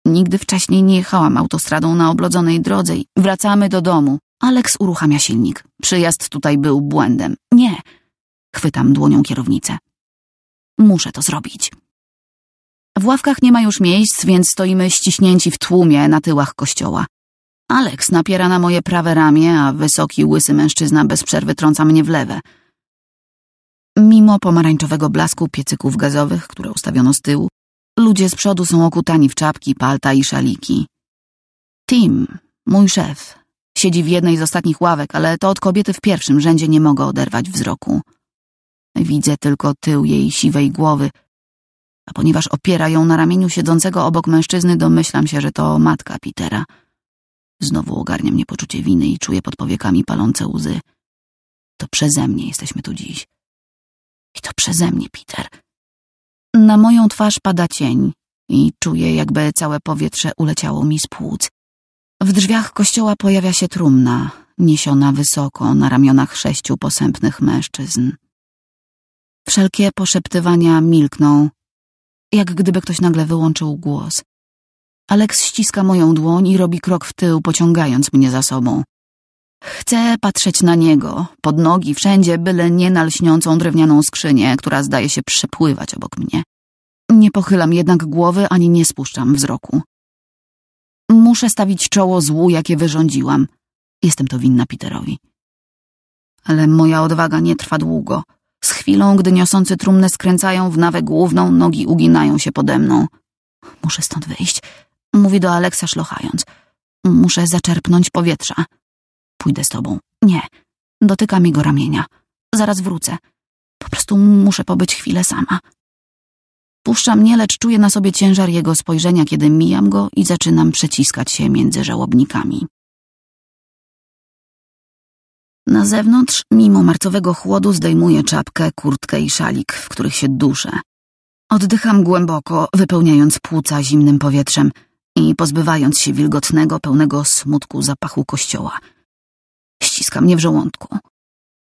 Nigdy wcześniej nie jechałam autostradą na oblodzonej drodze wracamy do domu. Alex uruchamia silnik. Przyjazd tutaj był błędem. Nie. Chwytam dłonią kierownicę. Muszę to zrobić. W ławkach nie ma już miejsc, więc stoimy ściśnięci w tłumie na tyłach kościoła. Alex napiera na moje prawe ramię, a wysoki, łysy mężczyzna bez przerwy trąca mnie w lewe. Mimo pomarańczowego blasku piecyków gazowych, które ustawiono z tyłu, Ludzie z przodu są okutani w czapki, palta i szaliki. Tim, mój szef, siedzi w jednej z ostatnich ławek, ale to od kobiety w pierwszym rzędzie nie mogę oderwać wzroku. Widzę tylko tył jej siwej głowy, a ponieważ opiera ją na ramieniu siedzącego obok mężczyzny, domyślam się, że to matka Petera. Znowu ogarnia mnie poczucie winy i czuję pod powiekami palące łzy. To przeze mnie jesteśmy tu dziś. I to przeze mnie, Peter. Na moją twarz pada cień i czuję, jakby całe powietrze uleciało mi z płuc. W drzwiach kościoła pojawia się trumna, niesiona wysoko na ramionach sześciu posępnych mężczyzn. Wszelkie poszeptywania milkną, jak gdyby ktoś nagle wyłączył głos. Aleks ściska moją dłoń i robi krok w tył, pociągając mnie za sobą. Chcę patrzeć na niego, pod nogi, wszędzie, byle nie na lśniącą drewnianą skrzynię, która zdaje się przepływać obok mnie. Nie pochylam jednak głowy, ani nie spuszczam wzroku. Muszę stawić czoło złu, jakie wyrządziłam. Jestem to winna Peterowi. Ale moja odwaga nie trwa długo. Z chwilą, gdy niosący trumnę skręcają w nawę główną, nogi uginają się pode mną. Muszę stąd wyjść, mówi do Aleksa szlochając. Muszę zaczerpnąć powietrza pójdę z tobą. Nie. Dotykam jego ramienia. Zaraz wrócę. Po prostu muszę pobyć chwilę sama. Puszcza mnie, lecz czuję na sobie ciężar jego spojrzenia, kiedy mijam go i zaczynam przeciskać się między żałobnikami. Na zewnątrz, mimo marcowego chłodu, zdejmuję czapkę, kurtkę i szalik, w których się duszę. Oddycham głęboko, wypełniając płuca zimnym powietrzem i pozbywając się wilgotnego, pełnego smutku zapachu kościoła – ściska mnie w żołądku.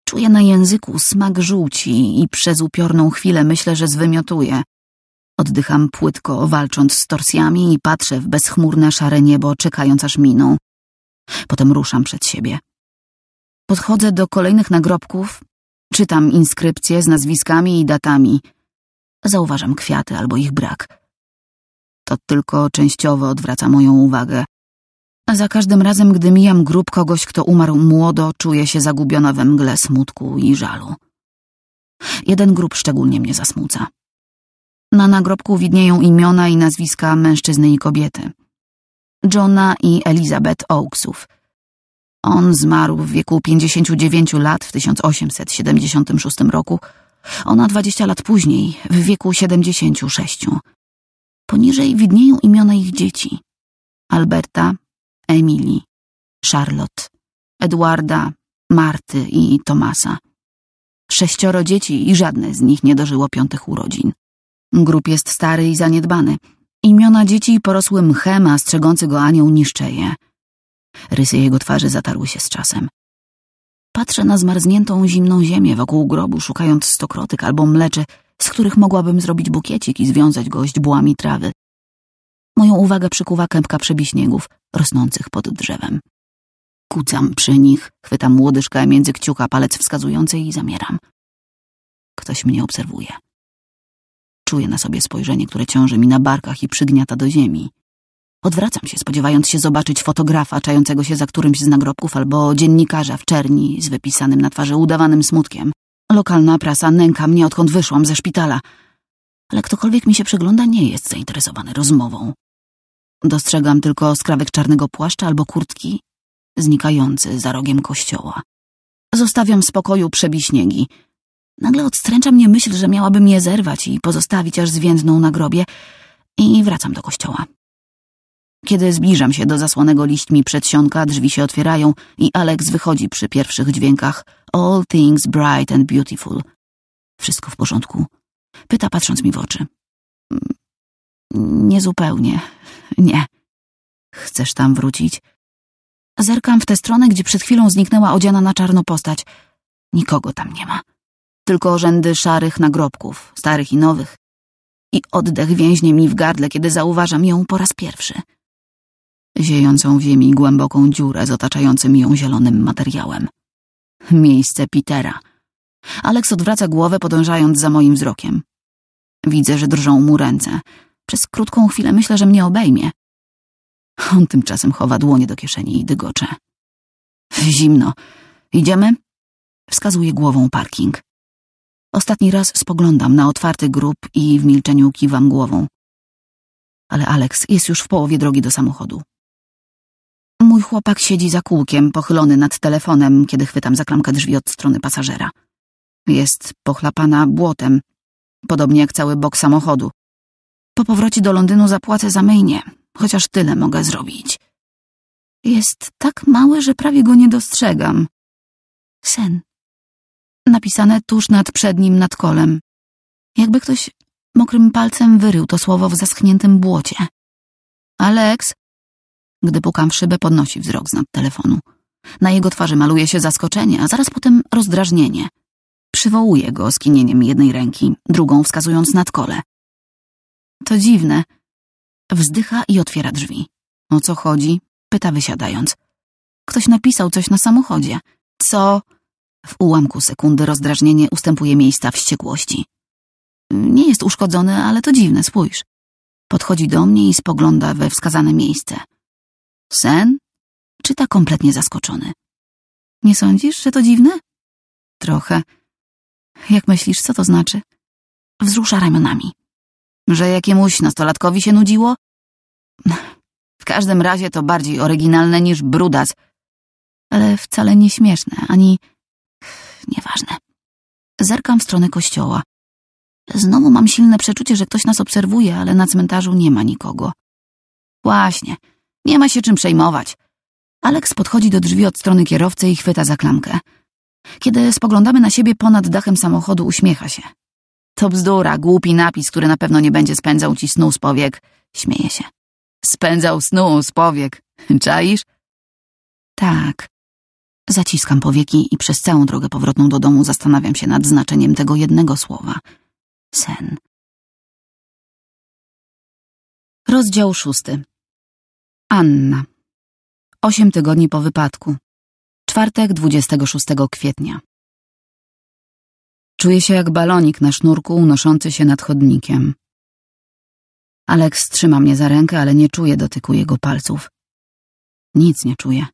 Czuję na języku smak żółci i przez upiorną chwilę myślę, że zwymiotuję. Oddycham płytko, walcząc z torsjami i patrzę w bezchmurne szare niebo, czekając aż miną. Potem ruszam przed siebie. Podchodzę do kolejnych nagrobków, czytam inskrypcje z nazwiskami i datami. Zauważam kwiaty albo ich brak. To tylko częściowo odwraca moją uwagę za każdym razem, gdy mijam grób kogoś, kto umarł młodo, czuję się zagubiona we mgle smutku i żalu. Jeden grób szczególnie mnie zasmuca. Na nagrobku widnieją imiona i nazwiska mężczyzny i kobiety. Johna i Elizabeth Oaksów. On zmarł w wieku 59 lat w 1876 roku, ona 20 lat później, w wieku 76. Poniżej widnieją imiona ich dzieci. Alberta, Emilii, Charlotte, Edwarda, Marty i Tomasa. Sześcioro dzieci i żadne z nich nie dożyło piątych urodzin. Grób jest stary i zaniedbany. Imiona dzieci porosły mchem, a strzegący go anioł niszczeje. Rysy jego twarzy zatarły się z czasem. Patrzę na zmarzniętą zimną ziemię wokół grobu, szukając stokrotek albo mleczy, z których mogłabym zrobić bukiecik i związać go źdźbłami trawy. Moją uwagę przykuwa kępka przebiśniegów rosnących pod drzewem. Kucam przy nich, chwytam młodyżkę między kciuka, palec wskazujący i zamieram. Ktoś mnie obserwuje. Czuję na sobie spojrzenie, które ciąży mi na barkach i przygniata do ziemi. Odwracam się, spodziewając się zobaczyć fotografa czającego się za którymś z nagrobków albo dziennikarza w czerni z wypisanym na twarzy udawanym smutkiem. Lokalna prasa nęka mnie, odkąd wyszłam ze szpitala. Ale ktokolwiek mi się przygląda, nie jest zainteresowany rozmową. Dostrzegam tylko skrawek czarnego płaszcza albo kurtki, znikający za rogiem kościoła. Zostawiam w spokoju przebiśniegi. Nagle odstręcza mnie myśl, że miałabym je zerwać i pozostawić aż zwiędną na grobie i wracam do kościoła. Kiedy zbliżam się do zasłanego liśćmi przedsionka, drzwi się otwierają i Alex wychodzi przy pierwszych dźwiękach All things bright and beautiful. Wszystko w porządku. Pyta patrząc mi w oczy. Mm, Niezupełnie, nie. Chcesz tam wrócić? Zerkam w tę stronę, gdzie przed chwilą zniknęła odziana na czarno postać. Nikogo tam nie ma. Tylko rzędy szarych nagrobków, starych i nowych. I oddech więźnie mi w gardle, kiedy zauważam ją po raz pierwszy. Ziejącą w ziemi głęboką dziurę z otaczającym ją zielonym materiałem. Miejsce Petera. Alex odwraca głowę, podążając za moim wzrokiem. Widzę, że drżą mu ręce. Przez krótką chwilę myślę, że mnie obejmie. On tymczasem chowa dłonie do kieszeni i dygocze. Zimno. Idziemy? Wskazuje głową parking. Ostatni raz spoglądam na otwarty grób i w milczeniu kiwam głową. Ale Alex jest już w połowie drogi do samochodu. Mój chłopak siedzi za kółkiem, pochylony nad telefonem, kiedy chwytam za klamkę drzwi od strony pasażera. Jest pochlapana błotem, podobnie jak cały bok samochodu. Po powrocie do Londynu zapłacę za myjnię, chociaż tyle mogę zrobić. Jest tak mały, że prawie go nie dostrzegam. Sen. Napisane tuż nad przednim nadkolem. Jakby ktoś mokrym palcem wyrył to słowo w zaschniętym błocie. Alex, gdy pukam w szybę, podnosi wzrok z nad telefonu. Na jego twarzy maluje się zaskoczenie, a zaraz potem rozdrażnienie. Przywołuje go skinieniem jednej ręki, drugą wskazując nad kole. To dziwne. Wzdycha i otwiera drzwi. O co chodzi? Pyta wysiadając. Ktoś napisał coś na samochodzie. Co? W ułamku sekundy rozdrażnienie ustępuje miejsca wściekłości. Nie jest uszkodzony, ale to dziwne, spójrz. Podchodzi do mnie i spogląda we wskazane miejsce. Sen? Czyta kompletnie zaskoczony. Nie sądzisz, że to dziwne? Trochę. Jak myślisz, co to znaczy? Wzrusza ramionami. Że jakiemuś nastolatkowi się nudziło? W każdym razie to bardziej oryginalne niż brudas, ale wcale nie śmieszne, ani... nieważne. Zerkam w stronę kościoła. Znowu mam silne przeczucie, że ktoś nas obserwuje, ale na cmentarzu nie ma nikogo. Właśnie, nie ma się czym przejmować. Aleks podchodzi do drzwi od strony kierowcy i chwyta za klamkę. Kiedy spoglądamy na siebie ponad dachem samochodu, uśmiecha się. To bzdura, głupi napis, który na pewno nie będzie spędzał ci snu z powiek. Śmieje się. Spędzał snu z powiek. Czaisz? Tak. Zaciskam powieki i przez całą drogę powrotną do domu zastanawiam się nad znaczeniem tego jednego słowa. Sen. Rozdział szósty. Anna. Osiem tygodni po wypadku. Czwartek 26 kwietnia. Czuję się jak balonik na sznurku unoszący się nad chodnikiem. Aleks trzyma mnie za rękę, ale nie czuję dotyku jego palców. Nic nie czuję.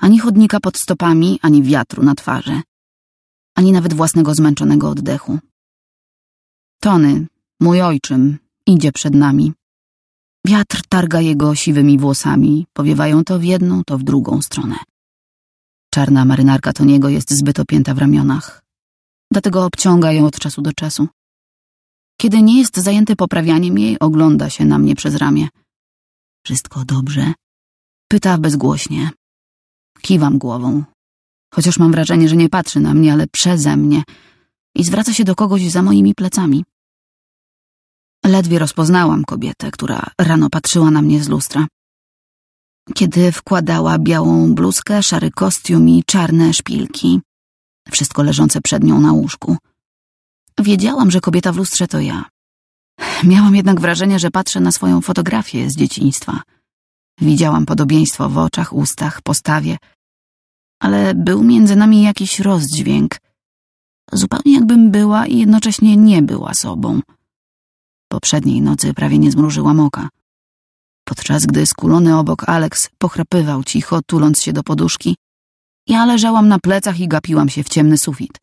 Ani chodnika pod stopami, ani wiatru na twarzy. Ani nawet własnego zmęczonego oddechu. Tony, mój ojczym, idzie przed nami. Wiatr targa jego siwymi włosami, powiewają to w jedną, to w drugą stronę. Czarna marynarka Toniego jest zbyt opięta w ramionach dlatego obciąga ją od czasu do czasu. Kiedy nie jest zajęty poprawianiem jej, ogląda się na mnie przez ramię. Wszystko dobrze? Pyta bezgłośnie. Kiwam głową, chociaż mam wrażenie, że nie patrzy na mnie, ale przeze mnie i zwraca się do kogoś za moimi plecami. Ledwie rozpoznałam kobietę, która rano patrzyła na mnie z lustra. Kiedy wkładała białą bluzkę, szary kostium i czarne szpilki, wszystko leżące przed nią na łóżku. Wiedziałam, że kobieta w lustrze to ja. Miałam jednak wrażenie, że patrzę na swoją fotografię z dzieciństwa. Widziałam podobieństwo w oczach, ustach, postawie, ale był między nami jakiś rozdźwięk. Zupełnie jakbym była i jednocześnie nie była sobą. Poprzedniej nocy prawie nie zmrużyłam oka. Podczas gdy skulony obok Alex pochrapywał cicho, tuląc się do poduszki, ja leżałam na plecach i gapiłam się w ciemny sufit.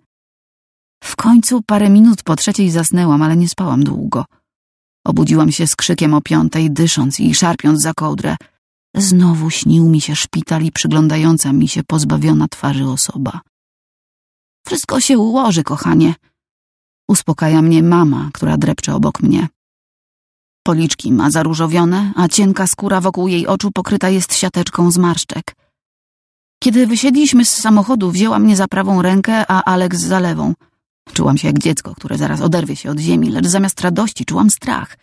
W końcu parę minut po trzeciej zasnęłam, ale nie spałam długo. Obudziłam się z krzykiem o piątej, dysząc i szarpiąc za kołdrę. Znowu śnił mi się szpital i przyglądająca mi się pozbawiona twarzy osoba. Wszystko się ułoży, kochanie. Uspokaja mnie mama, która drepcze obok mnie. Policzki ma zaróżowione, a cienka skóra wokół jej oczu pokryta jest siateczką zmarszczek. Kiedy wysiedliśmy z samochodu, wzięła mnie za prawą rękę, a Alex za lewą. Czułam się jak dziecko, które zaraz oderwie się od ziemi, lecz zamiast radości czułam strach.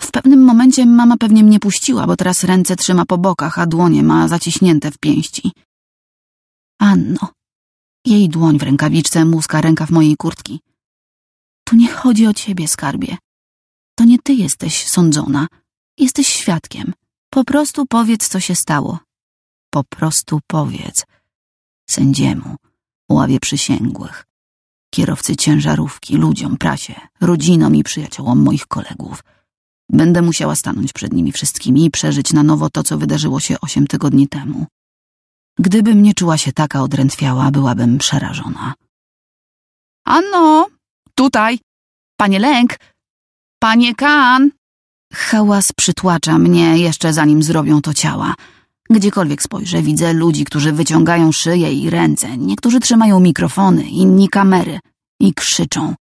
W pewnym momencie mama pewnie mnie puściła, bo teraz ręce trzyma po bokach, a dłonie ma zaciśnięte w pięści. Anno. Jej dłoń w rękawiczce, muska ręka w mojej kurtki. Tu nie chodzi o ciebie, skarbie. To nie ty jesteś sądzona. Jesteś świadkiem. Po prostu powiedz, co się stało. Po prostu powiedz sędziemu, ławie przysięgłych, kierowcy ciężarówki, ludziom, prasie, rodzinom i przyjaciołom moich kolegów. Będę musiała stanąć przed nimi wszystkimi i przeżyć na nowo to, co wydarzyło się osiem tygodni temu. Gdybym nie czuła się taka odrętwiała, byłabym przerażona. Ano, tutaj! Panie Lęk! Panie Kan! Hałas przytłacza mnie jeszcze zanim zrobią to ciała. Gdziekolwiek spojrzę, widzę ludzi, którzy wyciągają szyję i ręce, niektórzy trzymają mikrofony, inni kamery i krzyczą.